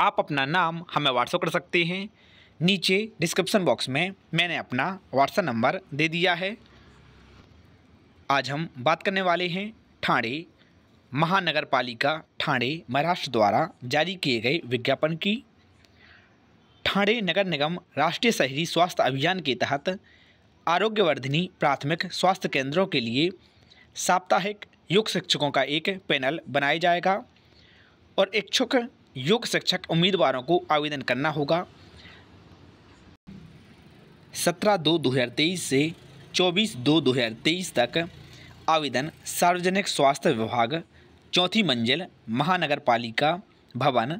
आप अपना नाम हमें व्हाट्सअप कर सकते हैं नीचे डिस्क्रिप्शन बॉक्स में मैंने अपना व्हाट्सअप नंबर दे दिया है आज हम बात करने वाले हैं ठाणे महानगर पालिका ठाणे महाराष्ट्र द्वारा जारी किए गए विज्ञापन की ठाणे नगर निगम राष्ट्रीय शहरी स्वास्थ्य अभियान के तहत आरोग्यवर्धिनी प्राथमिक स्वास्थ्य केंद्रों के लिए साप्ताहिक योग शिक्षकों का एक पैनल बनाया जाएगा और इच्छुक योग्य शिक्षक उम्मीदवारों को आवेदन करना होगा सत्रह दो दो हज़ार तेईस से चौबीस दो दो हज़ार तेईस तक आवेदन सार्वजनिक स्वास्थ्य विभाग चौथी मंजिल महानगर पालिका भवन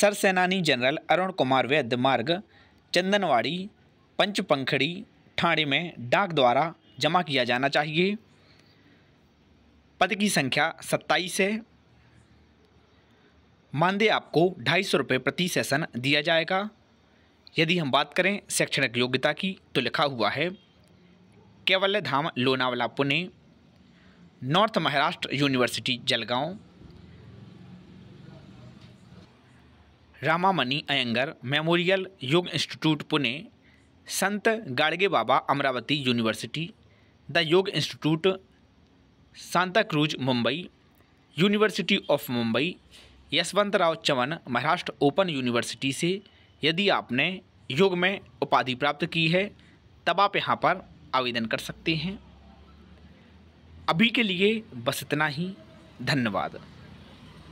सरसेनानी जनरल अरुण कुमार वैद्य मार्ग चंदनवाड़ी पंचपंखड़ी ठाणे में डाक द्वारा जमा किया जाना चाहिए पद की संख्या सत्ताईस है मानदेय आपको ढाई सौ रुपये प्रति सेशन दिया जाएगा यदि हम बात करें शैक्षणिक योग्यता की तो लिखा हुआ है Kaivalya Dham Lonavala Pune north Maharashtra university Jalgaon Ramamani Iyengar memorial yoga institute Pune Sant Gadge Baba Amravati university the yoga institute Santa Cruz Mumbai university of Mumbai Yashwantrao Chavan Maharashtra open university से यदि आपने योग में उपाधि प्राप्त की है तब आप यहाँ पर आवेदन कर सकते हैं अभी के लिए बस इतना ही धन्यवाद